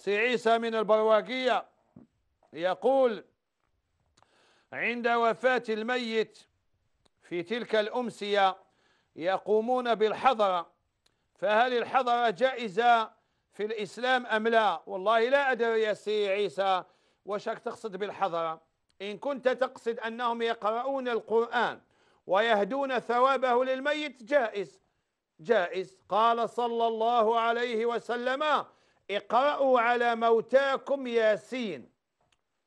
سي عيسى من البرواكية يقول عند وفاة الميت في تلك الأمسية يقومون بالحضرة فهل الحضرة جائزة في الإسلام أم لا والله لا أدري يا سي عيسى وشك تقصد بالحضرة إن كنت تقصد أنهم يقرؤون القرآن ويهدون ثوابه للميت جائز جائز قال صلى الله عليه وسلم اقرأوا على موتاكم ياسين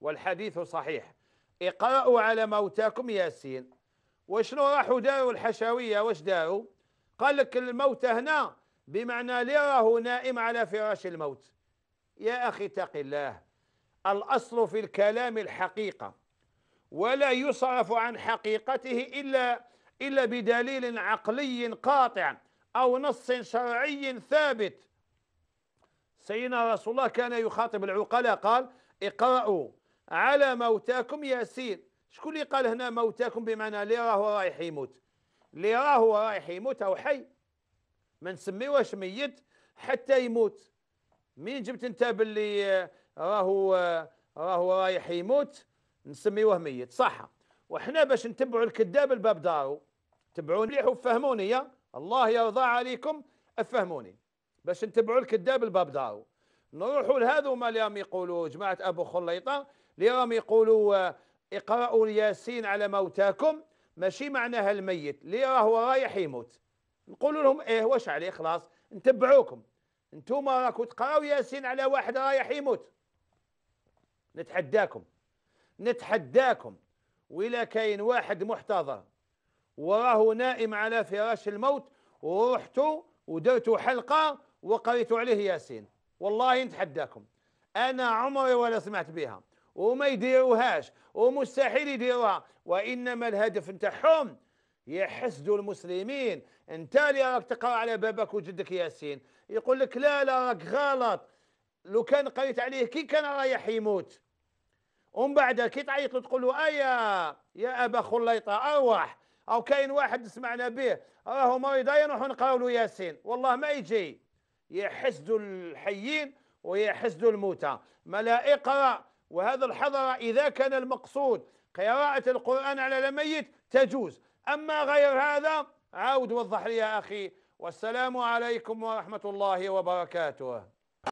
والحديث صحيح اقرأوا على موتاكم ياسين وشنو راحوا داروا الحشاوية واش داروا قال لك الموت هنا بمعنى لي نائم على فراش الموت يا أخي تق الله الأصل في الكلام الحقيقة ولا يصرف عن حقيقته إلا إلا بدليل عقلي قاطع أو نص شرعي ثابت سيدنا رسول الله كان يخاطب العقلاء قال اقرأوا على موتاكم ياسين شكون اللي قال هنا موتاكم بمعنى اللي راهو رايح يموت اللي راهو رايح يموت او حي ما نسميوهش ميت حتى يموت مين جبت انت باللي راهو راهو رايح يموت نسميوه ميت صح وحنا باش نتبعوا الكذاب الباب دارو تبعوني مليح وفهموني يا الله يرضى عليكم افهموني باش نتبعوا الكذاب دارو نروحوا لهذو ما اللي راهم يقولوا جماعه ابو خليطه اللي راهم يقولوا آه، اقرأوا الياسين على موتاكم ماشي معناها الميت اللي راهو رايح يموت نقولوا لهم ايه واش عليه خلاص نتبعوكم انتوما راكم تقراوا ياسين على واحد رايح يموت نتحداكم نتحداكم وإلا كاين واحد محتضر وراه نائم على فراش الموت ورحتوا ودرتوا حلقه وقريت عليه ياسين والله نتحداكم انا عمري ولا سمعت بها وما يديروهاش ومستحيل يديروها وانما الهدف نتاعهم يحسدوا المسلمين انت اللي راك تقرا على بابك وجدك ياسين يقول لك لا لا راك غلط لو كان قريت عليه كي كان رايح يموت ومن بعد كي تعيط له تقول له ايا يا ابا خليطه ارواح او كاين واحد سمعنا به راهو مريض يروحوا نقراو له ياسين والله ما يجي يحسد الحيين ويحسد الموتى ملائقة وهذا الحضر إذا كان المقصود قراءة القرآن على الميت تجوز أما غير هذا عاود وضح لي يا أخي والسلام عليكم ورحمة الله وبركاته